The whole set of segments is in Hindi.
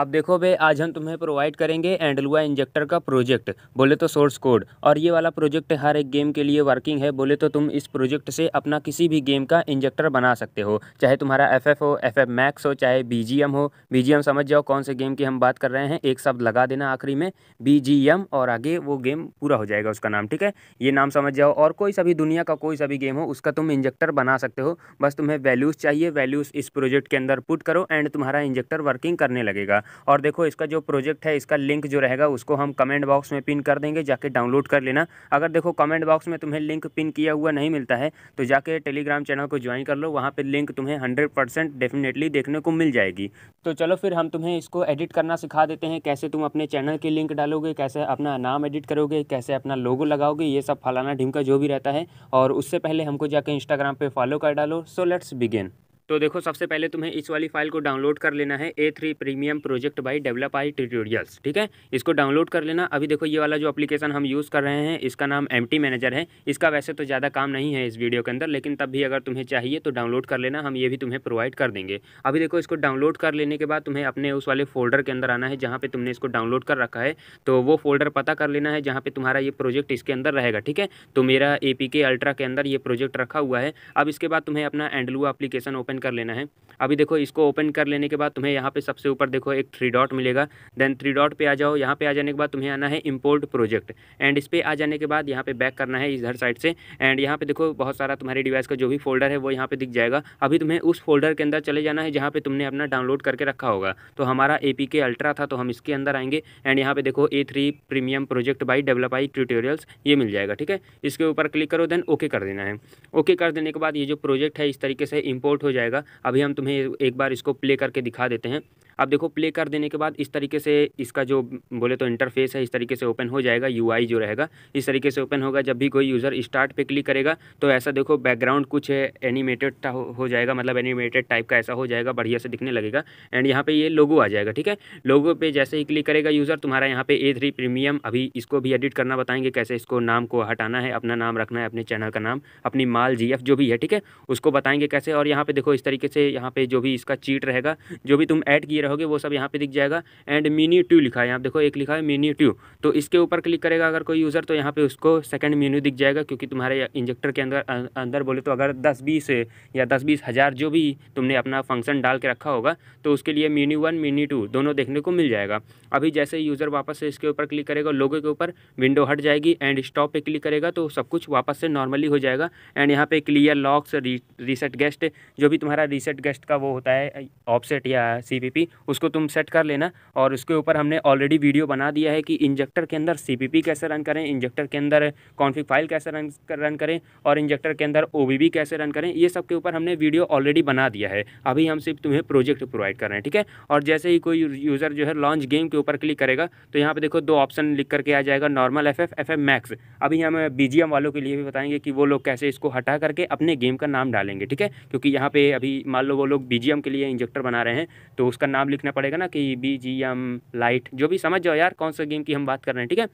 आप देखो भाई आज हम तुम्हें प्रोवाइड करेंगे एंडलुआ इंजेक्टर का प्रोजेक्ट बोले तो सोर्स कोड और ये वाला प्रोजेक्ट हर एक गेम के लिए वर्किंग है बोले तो तुम इस प्रोजेक्ट से अपना किसी भी गेम का इंजेक्टर बना सकते हो चाहे तुम्हारा एफ एफ हो एफ एफ मैक्स हो चाहे बी जी एम हो बी जी एम समझ जाओ कौन से गेम की हम बात कर रहे हैं एक शब्द लगा देना आखिरी में बी जी एम और आगे वो गेम पूरा हो जाएगा उसका नाम ठीक है ये नाम समझ जाओ और कोई सभी दुनिया का कोई सा भी गेम हो उसका तुम इंजेक्टर बना सकते हो बस तुम्हें वैल्यूज़ चाहिए वैल्यूज़ इस प्रोजेक्ट के अंदर पुट करो एंड तुम्हारा इंजेक्टर वर्किंग करने लगेगा रहेगा और देखो इसका जो प्रोजेक्ट है इसका लिंक जो रहेगा उसको हम कमेंट बॉक्स में पिन कर देंगे जाके डाउनलोड कर लेना अगर देखो कमेंट बॉक्स में तुम्हें लिंक पिन किया हुआ नहीं मिलता है तो जाके टेलीग्राम चैनल को ज्वाइन कर लो वहाँ पर लिंक तुम्हें हंड्रेड डेफिनेटली देखने को मिल जाएगी तो चलो फिर हम तुम्हें इसको एडिट करना सिखा देते हैं कैसे तुम अपने चैनल की लिंक डालोगे कैसे अपना नाम एडिट करोगे कैसे अपना लोगो लगाओगे ये सब फलाना ढिमका जो भी रहता है और उससे पहले हमको जाके इंस्टाग्राम पे फॉलो कर डालो सो लेट्स बिगिन तो देखो सबसे पहले तुम्हें इस वाली फाइल को डाउनलोड कर लेना है A three premium project by develop I tutorials ठीक है इसको डाउनलोड कर लेना अभी देखो ये वाला जो एप्लीकेशन हम यूज़ कर रहे हैं इसका नाम एम मैनेजर है इसका वैसे तो ज़्यादा काम नहीं है इस वीडियो के अंदर लेकिन तब भी अगर तुम्हें चाहिए तो डाउनलोड कर लेना हम ये भी तुम्हें प्रोवाइड कर देंगे अभी देखो इसको डाउनलोड कर लेने के बाद तुम्हें अपने उस वाले फोल्डर के अंदर आना है जहाँ पर तुमने इसको डाउनलोड कर रखा है तो वो फोल्डर पता कर लेना है जहाँ पर तुम्हारा ये प्रोजेक्ट इसके अंदर रहेगा ठीक है तो मेरा ए अल्ट्रा के अंदर ये प्रोजेक्ट रखा हुआ है अब इसके बाद तुम्हें अपना एंडलू एप्लीकेशन ओपन कर लेना है अभी देखो इसको ओपन कर लेने के बाद तुम्हें यहाँ पे सबसे ऊपर देखो एक थ्री डॉट मिलेगा देन थ्री डॉट पे आ जाओ यहाँ पे आ जाने के बाद तुम्हें आना है इंपोर्ट प्रोजेक्ट एंड इस पर आ जाने के बाद यहाँ पे बैक करना है इधर साइड से एंड यहाँ पे देखो बहुत सारा तुम्हारे डिवाइस का जो भी फोल्डर है वो यहाँ पे दिख जाएगा अभी तुम्हें उस फोल्डर के अंदर चले जाना है जहाँ पे तुमने अपना डाउनलोड करके रखा होगा तो हमारा ए पी के अल्ट्रा था तो हम इसके अंदर आएंगे एंड यहाँ पे देखो A three premium project by develop I tutorials ये मिल जाएगा ठीक है इसके ऊपर क्लिक करो देन ओके कर देना है ओके कर देने के बाद ये जो प्रोजेक्ट है इस तरीके से इम्पोर्ट हो जाएगा जाएगा अभी हम तुम्हें एक बार इसको प्ले करके दिखा देते हैं अब देखो प्ले कर देने के बाद इस तरीके से इसका जो बोले तो इंटरफेस है इस तरीके से ओपन हो जाएगा यू जो रहेगा इस तरीके से ओपन होगा जब भी कोई यूज़र स्टार्ट पे क्लिक करेगा तो ऐसा देखो बैकग्राउंड कुछ एनिमेटेड हो जाएगा मतलब एनिमेटेड टाइप का ऐसा हो जाएगा बढ़िया से दिखने लगेगा एंड यहाँ पे ये लोगो आ जाएगा ठीक है लोगो पे जैसे ही क्लिक करेगा यूज़र तुम्हारा यहाँ पे ए थ्री प्रीमियम अभी इसको भी एडिट करना बताएंगे कैसे इसको नाम को हटाना है अपना नाम रखना है अपने चैनल का नाम अपनी माल जी जो भी है ठीक है उसको बताएंगे कैसे और यहाँ पर देखो इस तरीके से यहाँ पर जो भी इसका चीट रहेगा जो भी तुम ऐड किए रहोगे वो सब यहाँ पे दिख जाएगा एंड मीनी ट्यू लिखा है यहाँ देखो एक लिखा है मीनी ट्यू तो इसके ऊपर क्लिक करेगा अगर कोई यूज़र तो यहाँ पे उसको सेकंड मेन्यू दिख जाएगा क्योंकि तुम्हारे इंजेक्टर के अंदर अं, अंदर बोले तो अगर दस बीस या दस बीस हज़ार जो भी तुमने अपना फंक्शन डाल के रखा होगा तो उसके लिए मीनी वन मीनी टू दोनों देखने को मिल जाएगा अभी जैसे यूज़र वापस से इसके ऊपर क्लिक करेगा लोगों के ऊपर विंडो हट जाएगी एंड स्टॉप पर क्लिक करेगा तो सब कुछ वापस से नॉर्मली हो जाएगा एंड यहाँ पे क्लियर लॉक्स रीसेट गेस्ट जो भी तुम्हारा रीसेट गेस्ट का वो होता है ऑफसेट या सी उसको तुम सेट कर लेना और उसके ऊपर हमने ऑलरेडी वीडियो बना दिया है कि इंजेक्टर के अंदर सी कैसे रन करें इंजेक्टर के अंदर कॉन्फिक फाइल कैसे रन रन करें और इंजेक्टर के अंदर ओ कैसे रन करें ये सब के ऊपर हमने वीडियो ऑलरेडी बना दिया है अभी हम सिर्फ तुम्हें प्रोजेक्ट प्रोवाइड कर रहे हैं ठीक है और जैसे ही कोई यूज़र जो है लॉन्च गेम के ऊपर क्लिक करेगा तो यहाँ पर देखो दो ऑप्शन लिख करके आ जाएगा normal F F F F Max अभी हम बी वालों के लिए भी बताएंगे कि वो लोग कैसे इसको हटा करके अपने गेम का नाम डालेंगे ठीक है क्योंकि यहाँ पे अभी मान लो वो लोग बी के लिए इंजेक्टर बना रहे हैं तो उसका नाम नाम लिखना पड़ेगा ना कि बी जी एम लाइट जो भी समझ जाओ यार कौन सा गेम की हम बात कर रहे हैं ठीक है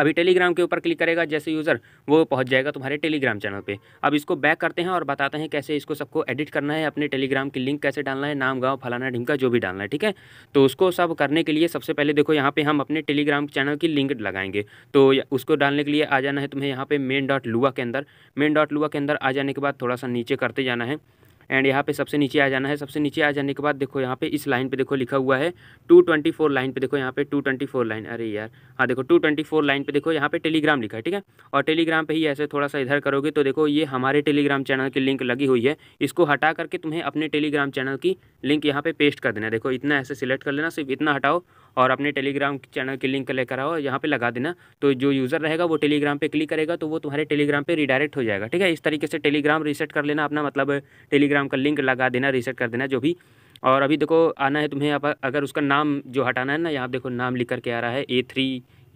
अभी टेलीग्राम के ऊपर क्लिक करेगा जैसे यूज़र वो पहुंच जाएगा तुम्हारे टेलीग्राम चैनल पे अब इसको बैक करते हैं और बताते हैं कैसे इसको सबको एडिट करना है अपने टेलीग्राम की लिंक कैसे डालना है नाम गांव फलाना ढिमका जो भी डालना है ठीक है तो उसको सब करने के लिए सबसे पहले देखो यहाँ पर हम अपने टेलीग्राम चैनल की लिंक लगाएंगे तो उसको डालने के लिए आ जाना है तुम्हें यहाँ पर मेन डॉट लुआ के अंदर मेन डॉट लुआ के अंदर आ जाने के बाद थोड़ा सा नीचे करते जाना है एंड यहाँ पे सबसे नीचे आ जाना है सबसे नीचे आ जाने के बाद देखो यहाँ पे इस लाइन पे देखो लिखा हुआ है 224 लाइन पे देखो यहाँ पे 224 लाइन अरे यार हाँ देखो 224 लाइन पे देखो यहाँ पे टेलीग्राम लिखा है ठीक है और टेलीग्राम पे ही ऐसे थोड़ा सा इधर करोगे तो देखो ये हमारे टेलीग्राम चैनल की लिंक लगी हुई है इसको हटा करके तुम्हें अपने टेलीग्राम चैनल की लिंक यहाँ पे पेस्ट कर देना देखो इतना ऐसे सिलेक्ट कर लेना सिर्फ इतना हटाओ और अपने टेलीग्राम चैनल की लिंक लेकर आओ यहाँ पर लगा देना तो जो यूज़र रहेगा वो टेलीग्राम पर क्लिक करेगा तो वो तुम्हारे टेलीग्राम पर रिडायरेक्ट हो जाएगा ठीक है इस तरीके से टेलीग्राम रीसेट कर लेना अपना मतलब टेलीग्राम का लिंक लगा देना रीसेट कर देना जो भी और अभी देखो आना है तुम्हें आप अगर उसका नाम जो हटाना है ना यहाँ देखो नाम लिख करके आ रहा है ए थ्री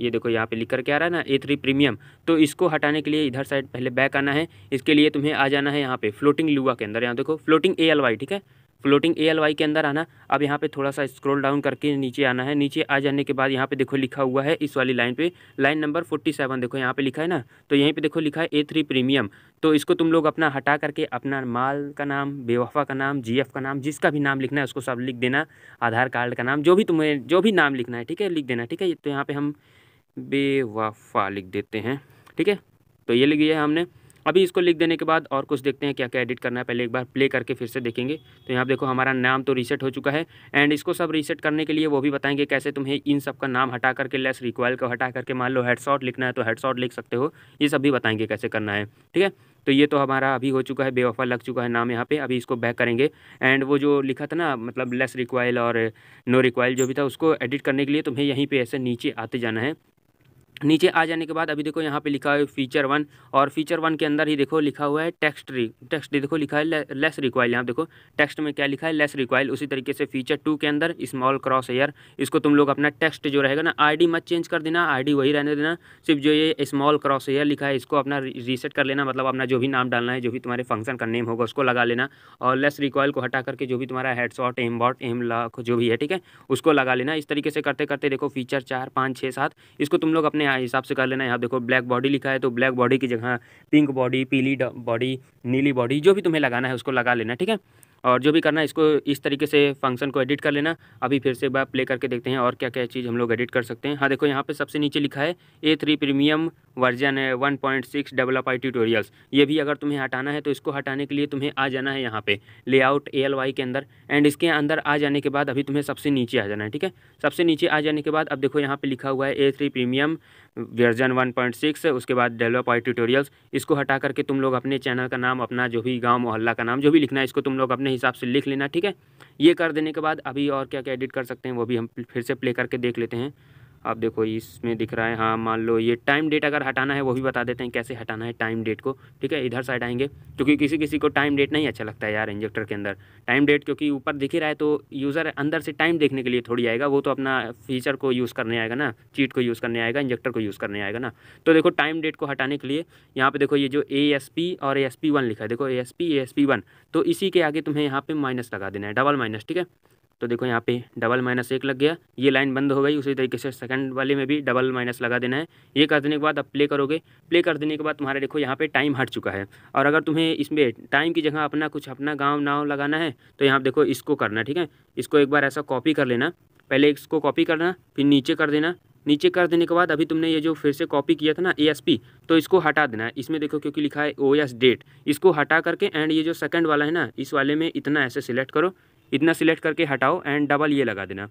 ये देखो यहाँ पे लिख करके आ रहा है ना ए थ्री प्रीमियम तो इसको हटाने के लिए इधर साइड पहले बैक आना है इसके लिए तुम्हें आ जाना है यहाँ पे फ्लोटिंग लुआ के अंदर यहाँ देखो फ्लोटिंग ए एल वाई ठीक है फ्लोटिंग ए एल वाई के अंदर आना अब यहाँ पे थोड़ा सा स्क्रॉल डाउन करके नीचे आना है नीचे आ जाने के बाद यहाँ पे देखो लिखा हुआ है इस वाली लाइन पे लाइन नंबर फोर्टी सेवन देखो यहाँ पे लिखा है ना तो यहीं पे देखो लिखा है ए थ्री प्रीमियम तो इसको तुम लोग अपना हटा करके अपना माल का नाम बेवफा का नाम जी का नाम जिसका भी नाम लिखना है उसको सब लिख देना आधार कार्ड का नाम जो भी तुम्हें जो भी नाम लिखना है ठीक है लिख देना ठीक है तो यहाँ पर हम बेवफा लिख देते हैं ठीक है तो ये लिख दिया हमने अभी इसको लिख देने के बाद और कुछ देखते हैं क्या क्या एडिट करना है पहले एक बार प्ले करके फिर से देखेंगे तो यहाँ देखो हमारा नाम तो रीसेट हो चुका है एंड इसको सब रीसेट करने के लिए वो भी बताएंगे कैसे तुम्हें इन सब का नाम हटा करके लेस रिक्वायल को हटा करके मान लो शॉट लिखना है तो शॉट लिख सकते हो ये सब भी बताएंगे कैसे करना है ठीक है तो ये तो हमारा अभी हो चुका है बेवफा लग चुका है नाम यहाँ पे अभी इसको बैक करेंगे एंड वो जो लिखा था ना मतलब लेस रिक्वाइल और नो रिक्वाइल जो भी था उसको एडिट करने के लिए तुम्हें यहीं पे ऐसे नीचे आते जाना है नीचे आ जाने के बाद अभी देखो यहाँ पे लिखा है फीचर वन और फीचर वन के अंदर ही देखो लिखा हुआ है टेक्स्ट री टेक्स्ट देखो लिखा है ले, लेस रिक्वाइल यहाँ देखो टेक्स्ट में क्या लिखा है लेस रिक्वाइल उसी तरीके से फीचर टू के अंदर स्मॉल क्रॉस एयर इसको तुम लोग अपना टेक्स्ट जो रहेगा ना आई मत चेंज कर देना आई वही रहने देना सिर्फ जो ये स्मॉल क्रॉस एयर लिखा है इसको अपना रीसेट कर लेना मतलब अपना जो भी नाम डालना है जो भी तुम्हारे फंक्शन का नेम होगा उसको लगा लेना और लेस रिक्वाइल को हटा करके जो भी तुम्हारा headshot aimbot aim lock जो भी है ठीक है उसको लगा लेना इस तरीके से करते करते देखो फीचर चार पाँच छः सात इसको तुम लोग अपने यहाँ हिसाब से कर लेना यहाँ देखो ब्लैक बॉडी लिखा है तो ब्लैक बॉडी की जगह पिंक बॉडी पीली बॉडी नीली बॉडी जो भी तुम्हें लगाना है उसको लगा लेना ठीक है और जो भी करना है इसको इस तरीके से फंक्शन को एडिट कर लेना अभी फिर से बार प्ले करके देखते हैं और क्या क्या चीज़ हम लोग एडिट कर सकते हैं हाँ देखो यहाँ पे सबसे नीचे लिखा है ए थ्री प्रीमियम वर्जन है one point six develop I tutorials ये भी अगर तुम्हें हटाना है तो इसको हटाने के लिए तुम्हें आ जाना है यहाँ पे लेआउट ए एल वाई के अंदर एंड इसके अंदर आ जाने के बाद अभी तुम्हें सबसे नीचे आ जाना है ठीक है सबसे नीचे आ जाने के बाद अब देखो यहाँ पर लिखा हुआ है ए थ्री प्रीमियम वर्जन 1.6 उसके बाद डेवलप आई ट्यूटोरियल्स इसको हटा करके तुम लोग अपने चैनल का नाम अपना जो भी गांव मोहल्ला का नाम जो भी लिखना है इसको तुम लोग अपने हिसाब से लिख लेना ठीक है ये कर देने के बाद अभी और क्या क्या एडिट कर सकते हैं वो भी हम फिर से प्ले करके देख लेते हैं आप देखो इसमें दिख रहा है हाँ मान लो ये टाइम डेट अगर हटाना है वो भी बता देते हैं कैसे हटाना है टाइम डेट को ठीक है इधर साइड आएंगे क्योंकि किसी किसी को टाइम डेट नहीं अच्छा लगता है यार इंजेक्टर के अंदर टाइम डेट क्योंकि ऊपर दिख ही रहा है तो यूज़र अंदर से टाइम देखने के लिए थोड़ी आएगा वो तो अपना फीचर को यूज़ करने आएगा ना चीट को यूज़ करने आएगा इंजेक्टर को यूज़ करने आएगा ना तो देखो टाइम डेट को हटाने के लिए यहाँ पर देखो ये जो ए और ए लिखा है देखो ए एस तो इसी के आगे तुम्हें यहाँ पर माइनस लगा देना है डबल माइनस ठीक है तो देखो यहाँ पे डबल माइनस एक लग गया ये लाइन बंद हो गई उसी तरीके से सेकंड वाले में भी डबल माइनस लगा देना है ये कर देने के बाद अब प्ले करोगे प्ले कर देने के बाद तुम्हारा देखो यहाँ पे टाइम हट चुका है और अगर तुम्हें इसमें टाइम की जगह अपना कुछ अपना गाँव नाव लगाना है तो यहाँ देखो इसको करना ठीक है इसको एक बार ऐसा कॉपी कर लेना पहले इसको कॉपी करना फिर नीचे कर देना नीचे कर देने के बाद अभी तुमने ये जो फिर से कॉपी किया था ना ए एस पी तो इसको हटा देना है इसमें देखो क्योंकि लिखा है ओ एस डेट इसको हटा करके एंड ये जो सेकंड वाला है ना इस वाले में इतना ऐसे सिलेक्ट करो इतना सिलेक्ट करके हटाओ एंड डबल ये लगा देना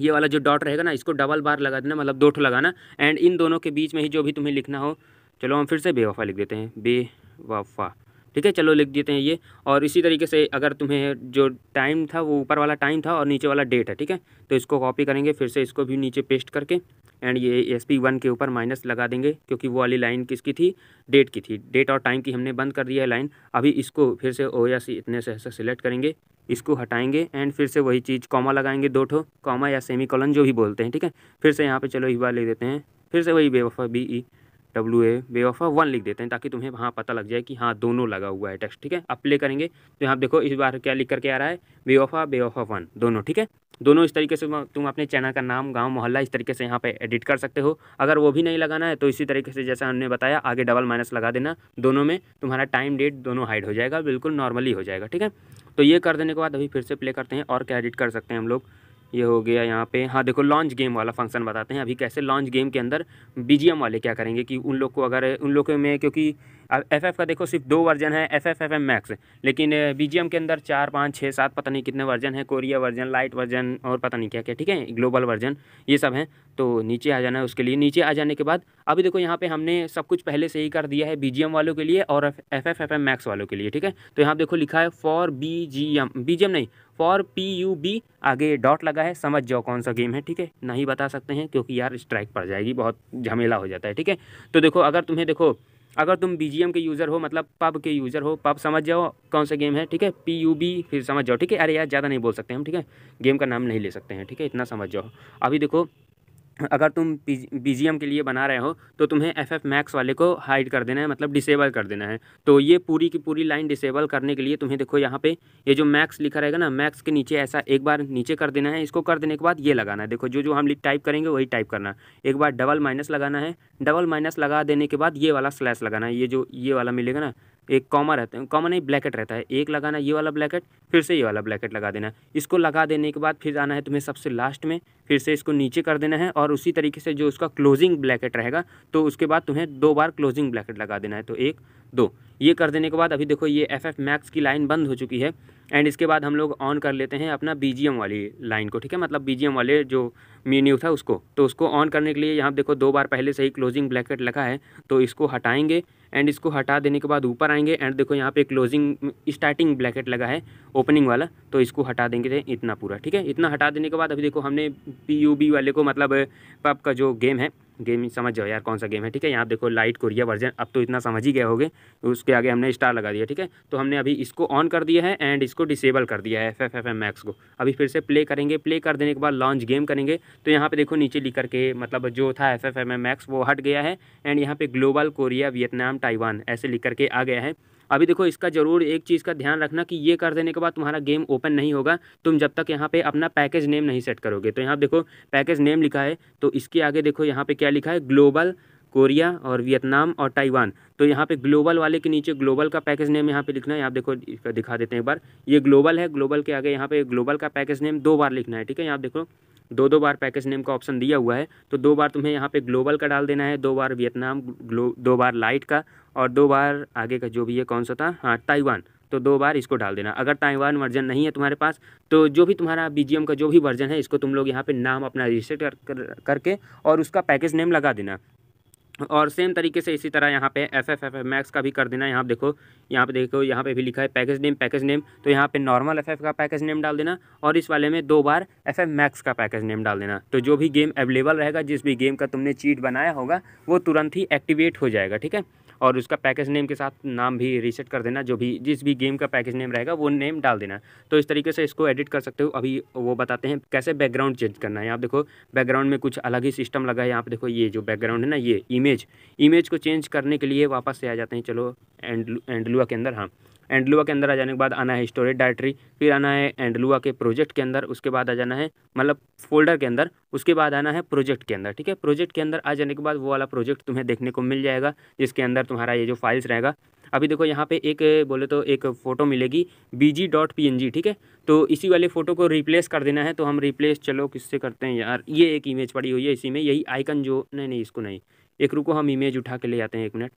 ये वाला जो डॉट रहेगा ना इसको डबल बार लगा देना मतलब दो ठो लगाना एंड इन दोनों के बीच में ही जो भी तुम्हें लिखना हो चलो हम फिर से बेवफा लिख देते हैं बेवफा ठीक है चलो लिख देते हैं ये और इसी तरीके से अगर तुम्हें जो टाइम था वो ऊपर वाला टाइम था और नीचे वाला डेट है ठीक है तो इसको कॉपी करेंगे फिर से इसको भी नीचे पेस्ट करके एंड ये एस पी वन के ऊपर माइनस लगा देंगे क्योंकि वो वाली लाइन किसकी थी डेट की थी डेट और टाइम की हमने बंद कर दिया है लाइन अभी इसको फिर से ओ या सी इतने से ऐसा सिलेक्ट करेंगे इसको हटाएंगे एंड फिर से वही चीज़ कॉमा लगाएंगे दो ठो कॉमा या सेमी कॉलन जो भी बोलते हैं ठीक है फिर से यहाँ पे चलो बार ले देते हैं फिर से वही बेवफा B E e। W A bay of one लिख देते हैं ताकि तुम्हें वहाँ पता लग जाए कि हाँ दोनों लगा हुआ है टेक्स्ट ठीक है आप प्ले करेंगे तो यहाँ देखो इस बार क्या लिख करके आ रहा है way of bay of one दोनों ठीक है दोनों इस तरीके से तुम अपने चैनल का नाम गांव मोहल्ला इस तरीके से यहाँ पे एडिट कर सकते हो अगर वो भी नहीं लगाना है तो इसी तरीके से जैसा हमने बताया आगे डबल माइनस लगा देना दोनों में तुम्हारा टाइम डेट दोनों हाइड हो जाएगा बिल्कुल नॉर्मली हो जाएगा ठीक है तो ये कर देने के बाद अभी फिर से प्ले करते हैं और क्या एडिट कर सकते हैं हम लोग ये हो गया यहाँ पे हाँ देखो लॉन्च गेम वाला फंक्शन बताते हैं अभी कैसे लॉन्च गेम के अंदर बीजीएम वाले क्या करेंगे कि उन लोग को अगर उन लोगों में क्योंकि एफ एफ का देखो सिर्फ दो वर्जन है F F F M Max लेकिन बी जी एम के अंदर चार पाँच छः सात पता नहीं कितने वर्जन है कोरिया वर्जन लाइट वर्जन और पता नहीं क्या क्या ठीक है ग्लोबल वर्जन ये सब हैं तो नीचे आ जाना है उसके लिए नीचे आ जाने के बाद अभी देखो यहाँ पे हमने सब कुछ पहले से ही कर दिया है बी जी एम वालों के लिए और F F F M Max वालों के लिए ठीक है तो यहाँ देखो लिखा है for B G M B G M नहीं फॉर पी यू बी आगे डॉट लगा है समझ जाओ कौन सा गेम है ठीक है नहीं बता सकते हैं क्योंकि यार स्ट्राइक पड़ जाएगी बहुत झमेला हो जाता है ठीक है तो देखो अगर तुम्हें देखो अगर तुम बी के यूज़र हो मतलब पब के यूज़र हो पब समझ जाओ कौन सा गेम है ठीक है पी यू बी फिर समझ जाओ ठीक है अरे यार ज़्यादा नहीं बोल सकते हम ठीक है गेम का नाम नहीं ले सकते हैं ठीक है इतना समझ जाओ अभी देखो अगर तुम पी के लिए बना रहे हो तो तुम्हें एफ एफ मैक्स वाले को हाइड कर देना है मतलब डिसेबल कर देना है तो ये पूरी की पूरी लाइन डिसेबल करने के लिए तुम्हें देखो यहाँ पे ये जो मैक्स लिखा रहेगा ना मैक्स के नीचे ऐसा एक बार नीचे कर देना है इसको कर देने के बाद ये लगाना है देखो जो जो हम टाइप करेंगे वही टाइप करना एक बार डबल माइनस लगाना है डबल माइनस लगा देने के बाद ये वाला स्लैस लगाना है ये जो ये वाला मिलेगा ना एक कॉमा रहता है कॉमा नहीं ब्लैकेट रहता है एक लगाना ये वाला ब्लैकेट फिर से ये वाला ब्लैकेट लगा देना है इसको लगा देने के बाद फिर आना है तुम्हें सबसे लास्ट में फिर से इसको नीचे कर देना है और उसी तरीके से जो उसका क्लोजिंग ब्लैकेट रहेगा तो उसके बाद तुम्हें दो बार क्लोजिंग ब्लैकेट लगा देना है तो एक दो ये कर देने के बाद अभी देखो ये एफ एफ मैक्स की लाइन बंद हो चुकी है एंड इसके बाद हम लोग ऑन कर लेते हैं अपना बी वाली लाइन को ठीक है मतलब बी वाले जो मीन्यू था उसको तो उसको ऑन करने के लिए यहाँ देखो दो बार पहले से ही क्लोजिंग ब्लैकेट लगा है तो इसको हटाएंगे एंड इसको हटा देने के बाद ऊपर आएंगे एंड देखो यहाँ पे क्लोजिंग स्टार्टिंग ब्लैकेट लगा है ओपनिंग वाला तो इसको हटा देंगे इतना पूरा ठीक है इतना हटा देने के बाद अभी देखो हमने पी वाले को मतलब पब का जो गेम है गेम समझ जाओ यार कौन सा गेम है ठीक है यहाँ देखो लाइट कोरिया वर्जन अब तो इतना समझ ही गए होगे उसके आगे हमने स्टार लगा दिया ठीक है तो हमने अभी इसको ऑन कर दिया है एंड इसको डिसेबल कर दिया है F F F M Max को अभी फिर से प्ले करेंगे प्ले कर देने के बाद लॉन्च गेम करेंगे तो यहाँ पर देखो नीचे लिख करके मतलब जो था F F M M Max वो हट गया है एंड यहाँ पर ग्लोबल कोरिया वियतनाम ताइवान ऐसे लिख करके आ गया है अभी देखो इसका जरूर एक चीज़ का ध्यान रखना कि ये कर देने के बाद तुम्हारा गेम ओपन नहीं होगा तुम जब तक यहाँ पे अपना पैकेज नेम नहीं सेट करोगे तो यहाँ देखो पैकेज नेम लिखा है तो इसके आगे देखो यहाँ पे क्या लिखा है ग्लोबल कोरिया और वियतनाम और ताइवान तो यहाँ पे ग्लोबल वाले के नीचे ग्लोबल का पैकेज नेम यहाँ पे लिखना है यहाँ देखो दिखा देते हैं एक बार ये ग्लोबल है ग्लोबल के आगे यहाँ पे ग्लोबल का पैकेज नेम दो बार लिखना है ठीक है यहाँ देखो दो दो बार पैकेज नेम का ऑप्शन दिया हुआ है तो दो बार तुम्हें यहाँ पे ग्लोबल का डाल देना है दो बार वियतनाम ग्लो दो बार लाइट का और दो बार आगे का जो भी है कौन सा था हाँ ताइवान तो दो बार इसको डाल देना अगर ताइवान वर्जन नहीं है तुम्हारे पास तो जो भी तुम्हारा बी का जो भी वर्जन है इसको तुम लोग यहाँ पे नाम अपना रजिस्टर कर, कर, करके और उसका पैकेज नेम लगा देना और सेम तरीके से इसी तरह यहाँ पे एफ एफ एफ मैक्स का भी कर देना यहाँ देखो यहाँ पे देखो यहाँ पे भी लिखा है पैकेज नेम पैकेज नेम तो यहाँ पे नॉर्मल एफ एफ का पैकेज नेम डाल देना और इस वाले में दो बार एफ एफ मैक्स का पैकेज नेम डाल देना तो जो भी गेम अवेलेबल रहेगा जिस भी गेम का तुमने चीट बनाया होगा वो तुरंत ही एक्टिवेट हो जाएगा ठीक है और उसका पैकेज नेम के साथ नाम भी रीसेट कर देना जो भी जिस भी गेम का पैकेज नेम रहेगा वो नेम डाल देना तो इस तरीके से इसको एडिट कर सकते हो अभी वो बताते हैं कैसे बैकग्राउंड चेंज करना है आप देखो बैकग्राउंड में कुछ अलग ही सिस्टम लगा है यहाँ पर देखो ये जो बैकग्राउंड है ना ये इमेज इमेज को चेंज करने के लिए वापस से आ जाते हैं चलो एंडलुआ के अंदर हाँ एंडलुआ के अंदर आ जाने के बाद आना है स्टोरेज डायरेक्टरी फिर आना है एंडलुआ के प्रोजेक्ट के अंदर उसके बाद आ जाना है मतलब फोल्डर के अंदर उसके बाद आना है प्रोजेक्ट के अंदर ठीक है प्रोजेक्ट के अंदर आ जाने के बाद वो वाला प्रोजेक्ट तुम्हें देखने को मिल जाएगा जिसके अंदर तुम्हारा ये जो फाइल्स रहेगा अभी देखो यहाँ पे एक बोले तो एक फ़ोटो मिलेगी B G dot P N G ठीक है तो इसी वाले फ़ोटो को रिप्लेस कर देना है तो हम रिप्लेस चलो किससे करते हैं यार ये एक इमेज पड़ी हुई है इसी में यही आइकन जो नहीं नहीं इसको नहीं एक रुको हम इमेज उठा के ले आते हैं एक मिनट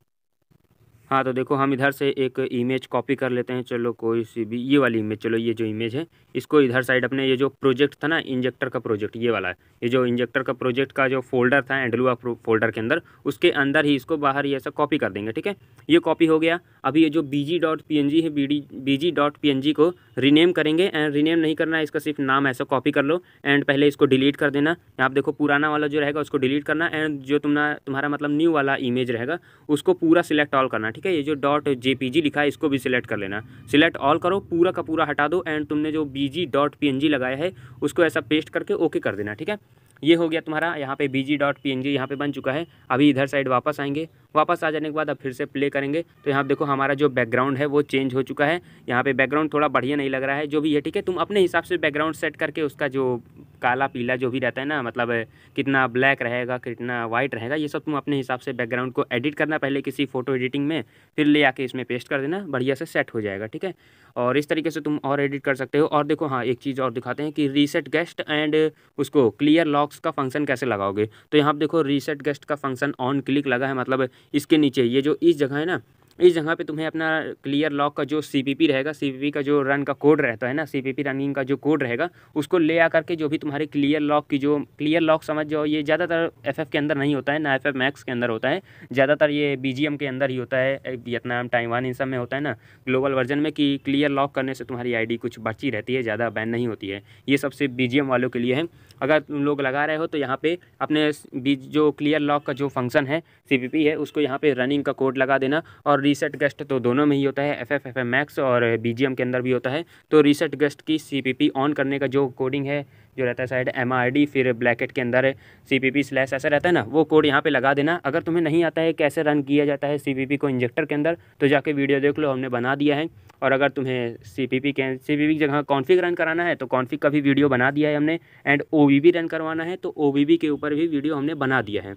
हाँ तो देखो हम इधर से एक इमेज कॉपी कर लेते हैं चलो कोई सी भी ये वाली इमेज चलो ये जो इमेज है इसको इधर साइड अपने ये जो प्रोजेक्ट था ना इंजेक्टर का प्रोजेक्ट ये वाला है ये जो इंजेक्टर का प्रोजेक्ट का जो फोल्डर था एंडलुआ फोल्डर के अंदर उसके अंदर ही इसको बाहर ही ऐसा कॉपी कर देंगे ठीक है ये कॉपी हो गया अभी ये जो B G dot P N G है B D B G dot P N G को रीनेम करेंगे एंड रीनेम नहीं करना है इसका सिर्फ नाम ऐसा कॉपी कर लो एंड पहले इसको डिलीट कर देना आप देखो पुराना वाला जो रहेगा उसको डिलीट करना एंड जो तुम्हारा तुम्हारा मतलब न्यू वाला इमेज रहेगा उसको पूरा सिलेक्ट ऑल करना ठीक ठीक है ये जो डॉट जे लिखा है इसको भी सिलेक्ट कर लेना सिलेक्ट ऑल करो पूरा का पूरा हटा दो एंड तुमने जो B G dot P N G लगाया है उसको ऐसा पेस्ट करके ओके कर देना ठीक है ये हो गया तुम्हारा यहाँ पे B G dot P N G यहाँ पर बन चुका है अभी इधर साइड वापस आएंगे वापस आ जाने के बाद अब फिर से प्ले करेंगे तो यहाँ देखो हमारा जो बैकग्राउंड है वो चेंज हो चुका है यहाँ पे बैकग्राउंड थोड़ा बढ़िया नहीं लग रहा है जो भी है ठीक है तुम अपने हिसाब से बैकग्राउंड सेट करके उसका जो काला पीला जो भी रहता है ना मतलब कितना ब्लैक रहेगा कितना वाइट रहेगा ये सब तुम अपने हिसाब से बैकग्राउंड को एडिट करना पहले किसी फोटो एडिटिंग में फिर ले आके इसमें पेस्ट कर देना बढ़िया से सेट हो जाएगा ठीक है और इस तरीके से तुम और एडिट कर सकते हो और देखो हाँ एक चीज़ और दिखाते हैं कि रीसेट गेस्ट एंड उसको क्लियर लॉक्स का फंक्शन कैसे लगाओगे तो यहाँ देखो रीसेट गेस्ट का फंक्शन ऑन क्लिक लगा है मतलब इसके नीचे ये जो इस जगह है ना इस जगह पे तुम्हें अपना क्लियर लॉक का जो सीपीपी रहेगा सीपीपी का जो रन का कोड रहता है ना सीपीपी रनिंग का जो कोड रहेगा उसको ले आ करके जो भी तुम्हारे क्लियर लॉक की जो क्लियर लॉक समझ जाओ ये ज़्यादातर एफएफ के अंदर नहीं होता है ना एफएफ मैक्स के अंदर होता है ज़्यादातर ये बीजीएम के अंदर ही होता है वियतनाम टाइवान इन सब में होता है ना ग्लोबल वर्जन में कि क्लियर लॉक करने से तुम्हारी आई कुछ बची रहती है ज़्यादा बैन नहीं होती है ये सबसे बी वालों के लिए है अगर तुम लोग लगा रहे हो तो यहाँ पे अपने बीच जो क्लियर लॉक का जो फंक्शन है सी है उसको यहाँ पे रनिंग का कोड लगा देना और रीसेट गेस्ट तो दोनों में ही होता है एफ एफ एफ मैक्स और बी के अंदर भी होता है तो रीसेट गेस्ट की सी ऑन करने का जो कोडिंग है जो रहता है साइड एम फिर ब्लैकेट के अंदर सी पी पी स्लैस ऐसा रहता है ना वो कोड यहाँ पे लगा देना अगर तुम्हें नहीं आता है कैसे रन किया जाता है सी पी पी को इंजेक्टर के अंदर तो जाके वीडियो देख लो हमने बना दिया है और अगर तुम्हें C P P can C P P की जगह कॉन्फ़िग रन कराना है तो कॉन्फ़िग का भी वीडियो बना दिया है हमने and O V B run करवाना है तो ओ वी बी के ऊपर भी वीडियो हमने बना दिया है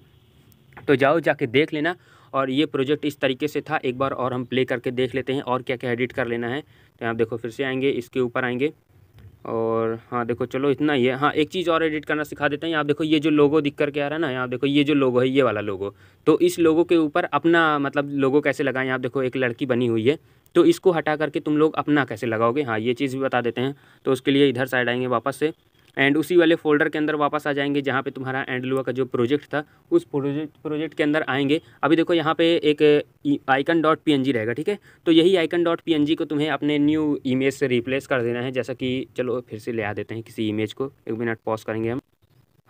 तो जाओ जाके देख लेना और ये प्रोजेक्ट इस तरीके से था एक बार और हम प्ले करके देख लेते हैं और क्या क्या एडिट कर लेना है तो यहाँ देखो फिर से आएंगे इसके ऊपर आएंगे और हाँ देखो चलो इतना ही है हाँ एक चीज़ और एडिट करना सिखा देते हैं यहाँ देखो ये जो लोगो दिख करके आ रहा है ना यहाँ देखो ये जो लोगो है ये वाला लोगो तो इस लोगो के ऊपर अपना मतलब लोगो कैसे लगाएं आप देखो एक लड़की बनी हुई है तो इसको हटा करके तुम लोग अपना कैसे लगाओगे हाँ ये चीज़ भी बता देते हैं तो उसके लिए इधर साइड आएंगे वापस से एंड उसी वाले फोल्डर के अंदर वापस आ जाएंगे जहाँ पे तुम्हारा एंड लुआ का जो प्रोजेक्ट था उस प्रोजेक्ट प्रोजेक्ट के अंदर आएंगे अभी देखो यहाँ पे एक आइकन डॉट पी रहेगा ठीक है तो यही आइकन डॉट पी को तुम्हें अपने न्यू इमेज से रिप्लेस कर देना है जैसा कि चलो फिर से ले आ देते हैं किसी इमेज को एक मिनट पॉज करेंगे हम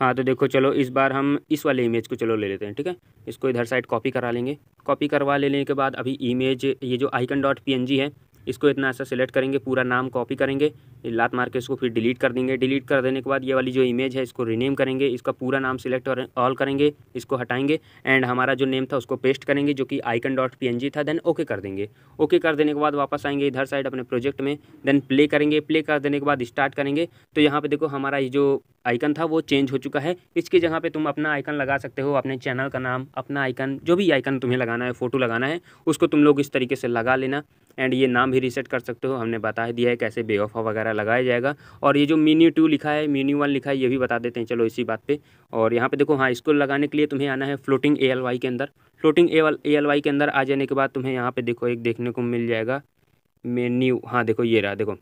हाँ तो देखो चलो इस बार हम इस वाले इमेज को चलो ले लेते हैं ठीक है इसको इधर साइड कॉपी करा लेंगे कॉपी करवा लेने के बाद अभी इमेज ये जो आइकन डॉट पी है इसको इतना ऐसा अच्छा सेलेक्ट करेंगे पूरा नाम कॉपी करेंगे लात मार के इसको फिर डिलीट कर देंगे डिलीट कर देने के बाद ये वाली जो इमेज है इसको रीनेम करेंगे इसका पूरा नाम सिलेक्ट और ऑल करेंगे इसको हटाएंगे एंड हमारा जो नेम था उसको पेस्ट करेंगे जो कि आइकन डॉट पी था देन ओके कर देंगे ओके कर देने के बाद वापस आएंगे इधर साइड अपने प्रोजेक्ट में देन प्ले करेंगे प्ले कर देने के बाद स्टार्ट करेंगे तो यहाँ पर देखो हमारा ये जो आइकन था वो चेंज हो चुका है इसकी जगह पे तुम अपना आइकन लगा सकते हो अपने चैनल का नाम अपना आइकन जो भी आइकन तुम्हें लगाना है फ़ोटो लगाना है उसको तुम लोग इस तरीके से लगा लेना एंड ये नाम भी रिसेट कर सकते हो हमने बता दिया है कैसे बे ऑफा वगैरह लगाया जाएगा और ये जो मीनी टू लिखा है मीनी वन लिखा है ये भी बता देते हैं चलो इसी बात पर और यहाँ पर देखो हाँ इसको लगाने के लिए तुम्हें आना है फ्लोटिंग ए एल वाई के अंदर फ्लोटिंग ए एल वाई के अंदर आ जाने के बाद तुम्हें यहाँ पर देखो एक देखने को मिल जाएगा मेन्यू हाँ देखो ये रहा देखो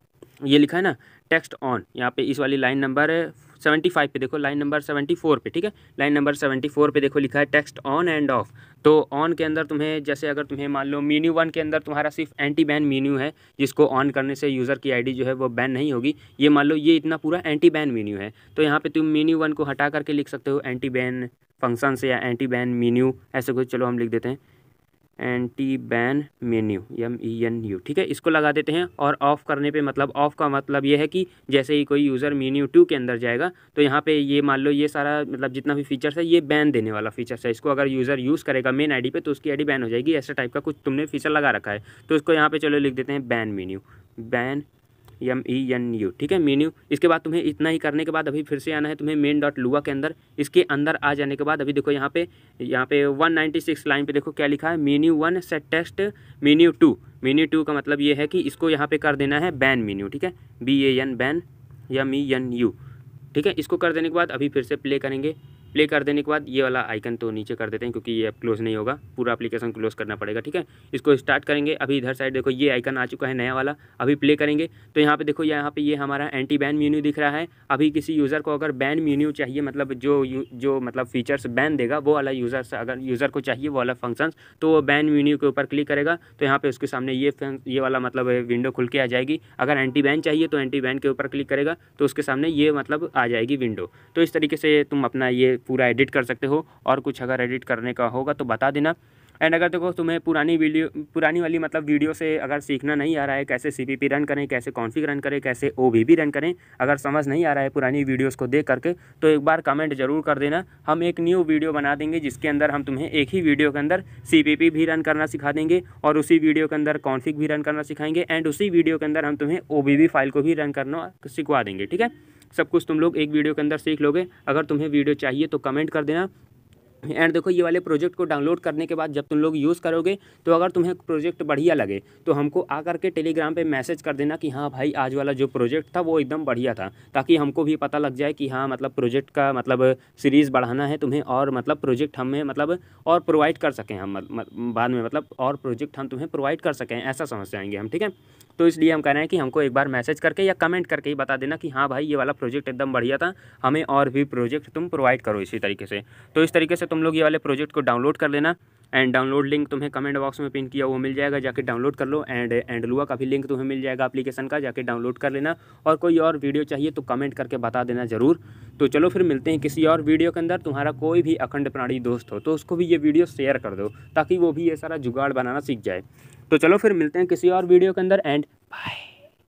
ये लिखा है ना टेक्स्ट ऑन यहाँ पे इस वाली लाइन नंबर है सेवेंटी फाइव पे देखो लाइन नंबर सेवेंटी फोर पे ठीक है लाइन नंबर सेवेंटी फोर पे देखो लिखा है टेक्स्ट ऑन एंड ऑफ तो ऑन के अंदर तुम्हें जैसे अगर तुम्हें मान लो मीन्यू वन के अंदर तुम्हारा सिर्फ एंटी बैन मीन्यू है जिसको ऑन करने से यूज़र की आईडी जो है वो बैन नहीं होगी ये मान लो ये इतना पूरा एंटी बैन मीन्यू है तो यहाँ पे तुम मीन्यू वन को हटा करके लिख सकते हो एंटी बैन फंक्शन से या एंटी बैन मीन्यू ऐसे कुछ चलो हम लिख देते हैं anti ban menu M E N U ठीक है इसको लगा देते हैं और ऑफ़ करने पे मतलब ऑफ़ का मतलब ये है कि जैसे ही कोई यूज़र मेन्यू टू के अंदर जाएगा तो यहाँ पे ये मान लो ये सारा मतलब जितना भी फीचर्स है ये बैन देने वाला फीचर्स है इसको अगर यूज़र यूज़ करेगा मेन आईडी पे तो उसकी आईडी बैन हो जाएगी ऐसे टाइप का कुछ तुमने फीचर लगा रखा है तो इसको यहाँ पर चलो लिख देते हैं ban menu ban M E N U ठीक है मेन्यू इसके बाद तुम्हें इतना ही करने के बाद अभी फिर से आना है तुम्हें मेन डॉट लुआ के अंदर इसके अंदर आ जाने के बाद अभी देखो यहाँ पे यहाँ पे 196 लाइन पे देखो क्या लिखा है menu one set test menu two menu two का मतलब ये है कि इसको यहाँ पे कर देना है बैन मेन्यू ठीक है B A N ban M E N U ठीक है इसको कर देने के बाद अभी फिर से प्ले करेंगे प्ले कर देने के बाद ये वाला आइकन तो नीचे कर देते हैं क्योंकि ये अब क्लोज नहीं होगा पूरा एप्लीकेशन क्लोज करना पड़ेगा ठीक है इसको स्टार्ट करेंगे अभी इधर साइड देखो ये आइकन आ चुका है नया वाला अभी प्ले करेंगे तो यहाँ पे देखो यहाँ पे ये हमारा एंटी बैन मीन्यू दिख रहा है अभी किसी यूज़र को अगर बैन मीन्यू चाहिए मतलब जो जो मतलब फीचर्स बैन देगा वो वाला यूज़र अगर यूज़र को चाहिए वो वाला फंक्शन तो वो बैन मीन्यू के ऊपर क्लिक करेगा तो यहाँ पर उसके सामने ये ये वाला मतलब विंडो खुल के आ जाएगी अगर एंटी बैन चाहिए तो एंटी बैन के ऊपर क्लिक करेगा तो उसके सामने ये मतलब आ जाएगी विंडो तो इस तरीके से तुम अपना ये पूरा एडिट कर सकते हो और कुछ अगर एडिट करने का होगा तो बता देना एंड अगर देखो तुम्हें पुरानी वीडियो पुरानी वाली मतलब वीडियो से अगर सीखना नहीं आ रहा है कैसे सी रन करें कैसे कॉन्फिक रन करें कैसे ओ रन करें अगर समझ नहीं आ रहा है पुरानी वीडियोज़ को देख करके तो एक बार कमेंट जरूर कर देना हम एक न्यू वीडियो बना देंगे जिसके अंदर हम तुम्हें एक ही वीडियो के अंदर सी भी रन करना सिखा देंगे और उसी वीडियो के अंदर कॉन्फिक भी रन करना सिखाएंगे एंड उसी वीडियो के अंदर हम तुम्हें ओ फाइल को भी रन करना सिखवा देंगे ठीक है सब कुछ तुम लोग एक वीडियो के अंदर सीख लोगे अगर तुम्हें वीडियो चाहिए तो कमेंट कर देना एंड देखो ये वाले प्रोजेक्ट को डाउनलोड करने के बाद जब तुम लोग यूज़ करोगे तो अगर तुम्हें प्रोजेक्ट बढ़िया लगे तो हमको आकर के टेलीग्राम पे मैसेज कर देना कि हाँ भाई आज वाला जो प्रोजेक्ट था वो एकदम बढ़िया था ताकि हमको भी पता लग जाए कि हाँ मतलब प्रोजेक्ट का मतलब सीरीज़ बढ़ाना है तुम्हें और मतलब प्रोजेक्ट हमें मतलब और प्रोवाइड कर सकें हम बाद में मतलब और प्रोजेक्ट हम तुम्हें प्रोवाइड कर सकें ऐसा समझ आएंगे हम ठीक है तो इसलिए हम कह रहे हैं कि हमको एक बार मैसेज करके या कमेंट करके ही बता देना कि हाँ भाई ये वाला प्रोजेक्ट एकदम बढ़िया था हमें और भी प्रोजेक्ट तुम प्रोवाइड करो इसी तरीके से तो इस तरीके से तुम लोग ये वाले प्रोजेक्ट को डाउनलोड कर लेना एंड डाउनलोड लिंक तुम्हें कमेंट बॉक्स में पिन किया वो मिल जाएगा जाके डाउनलोड कर लो एंड एंड लुआ का भी लिंक तुम्हें मिल जाएगा एप्लीकेशन का जाके डाउनलोड कर लेना और कोई और वीडियो चाहिए तो कमेंट करके बता देना ज़रूर तो चलो फिर मिलते हैं किसी और वीडियो के अंदर तुम्हारा कोई भी अखंड प्राणी दोस्त हो तो उसको भी ये वीडियो शेयर कर दो ताकि वो भी ये सारा जुगाड़ बनाना सीख जाए तो चलो फिर मिलते हैं किसी और वीडियो के अंदर एंड बाय